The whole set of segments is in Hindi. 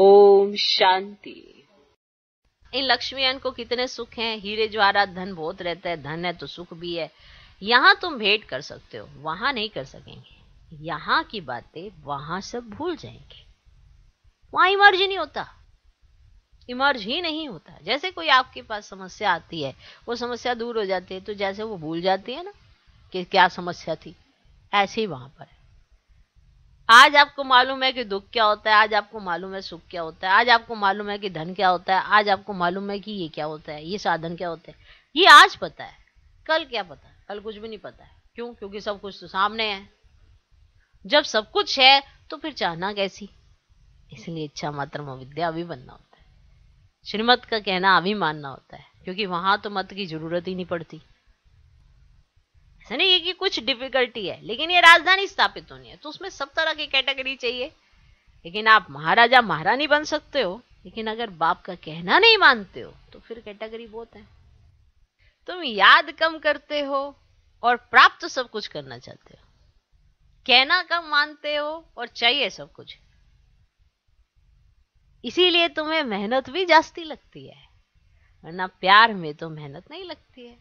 ओम शांति इन लक्ष्मी अन को कितने सुख हैं हीरे ज्वारा धन बहुत रहता है धन है तो सुख भी है यहाँ तुम भेंट कर सकते हो वहां नहीं कर सकेंगे यहाँ की बातें वहां सब भूल जाएंगे वहां इमर्ज नहीं होता इमर्ज ही नहीं होता जैसे कोई आपके पास समस्या आती है वो समस्या दूर हो जाती है तो जैसे वो भूल जाती है ना कि क्या समस्या थी ऐसे ही वहां पर है आज आपको मालूम है कि दुख क्या होता है आज आपको मालूम है सुख क्या होता है आज आपको मालूम है कि धन क्या होता है आज आपको मालूम है कि ये क्या होता है ये साधन क्या होता है ये आज पता है कल क्या पता है कल कुछ भी नहीं पता है क्यों क्योंकि सब कुछ तो सामने है जब सब कुछ है तो फिर चाहना कैसी इसलिए इच्छा मात्र विद्या अभी बनना होता है श्रीमत का कहना अभी मानना होता है क्योंकि वहां तो मत की जरूरत ही नहीं पड़ती समझे ये कि कुछ डिफिकल्टी है लेकिन ये राजधानी स्थापित होनी है तो उसमें सब तरह की कैटेगरी चाहिए लेकिन आप महाराजा महारानी बन सकते हो लेकिन अगर बाप का कहना नहीं मानते हो तो फिर कैटेगरी बहुत है तुम याद कम करते हो और प्राप्त सब कुछ करना चाहते हो कहना कम मानते हो और चाहिए सब कुछ इसीलिए तुम्हें मेहनत भी जास्ती लगती है वरना प्यार में तो मेहनत नहीं लगती है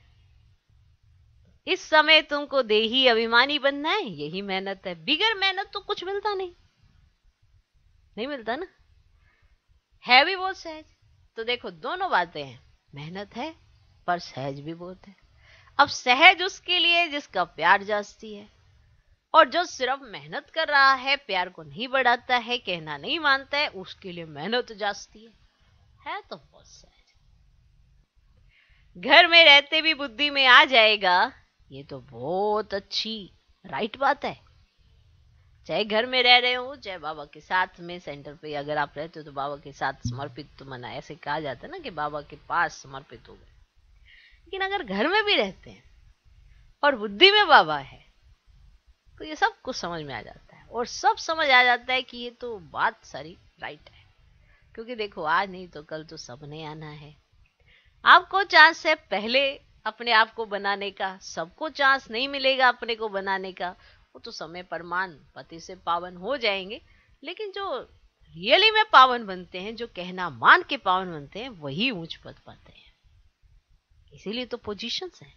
इस समय तुमको देही अभिमानी बनना है यही मेहनत है बिगर मेहनत तो कुछ मिलता नहीं नहीं मिलता ना है भी बहुत सहज तो देखो दोनों बातें हैं मेहनत है पर सहज भी बहुत है अब सहज उसके लिए जिसका प्यार जास्ती है और जो सिर्फ मेहनत कर रहा है प्यार को नहीं बढ़ाता है कहना नहीं मानता है उसके लिए मेहनत जास्ती है है तो बहुत सहज घर में रहते भी बुद्धि में आ जाएगा ये तो बहुत अच्छी राइट बात है चाहे घर में रह रहे हो चाहे बाबा के साथ में सेंटर पे अगर आप रहते हो तो बाबा के साथ समर्पित तो मना ऐसे कहा जाता है ना कि बाबा के पास समर्पित हो गए लेकिन अगर घर में भी रहते हैं और बुद्धि में बाबा है तो ये सब कुछ समझ में आ जाता है और सब समझ आ जाता है कि ये तो बात सारी राइट है क्योंकि देखो आज नहीं तो कल तो सबने आना है आपको चांस है पहले अपने आप को बनाने का सबको चांस नहीं मिलेगा अपने को बनाने का वो तो समय परमान पति से पावन हो जाएंगे लेकिन जो रियली में पावन बनते हैं जो कहना मान के पावन बनते हैं वही ऊंच पद पाते हैं इसीलिए तो पोजीशंस हैं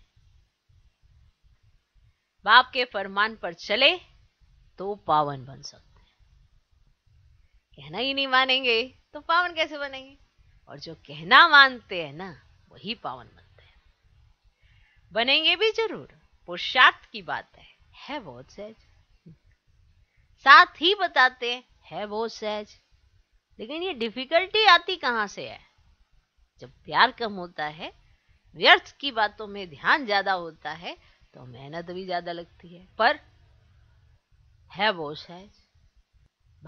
बाप के फरमान पर चले तो पावन बन सकते हैं कहना ही नहीं मानेंगे तो पावन कैसे बनेंगे और जो कहना मानते हैं ना वही पावन बनते बनेंगे भी जरूर पुरुषार्थ की बात है है बहुत सहज साथ ही बताते हैं है बहुत सहज लेकिन ये डिफिकल्टी आती कहां से है जब प्यार कम होता है व्यर्थ की बातों में ध्यान ज्यादा होता है तो मेहनत भी ज्यादा लगती है पर है वो सहज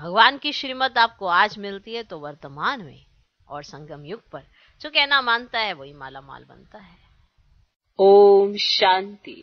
भगवान की श्रीमत आपको आज मिलती है तो वर्तमान में और संगम युग पर जो कहना मानता है वही माला माल बनता है ओम शांति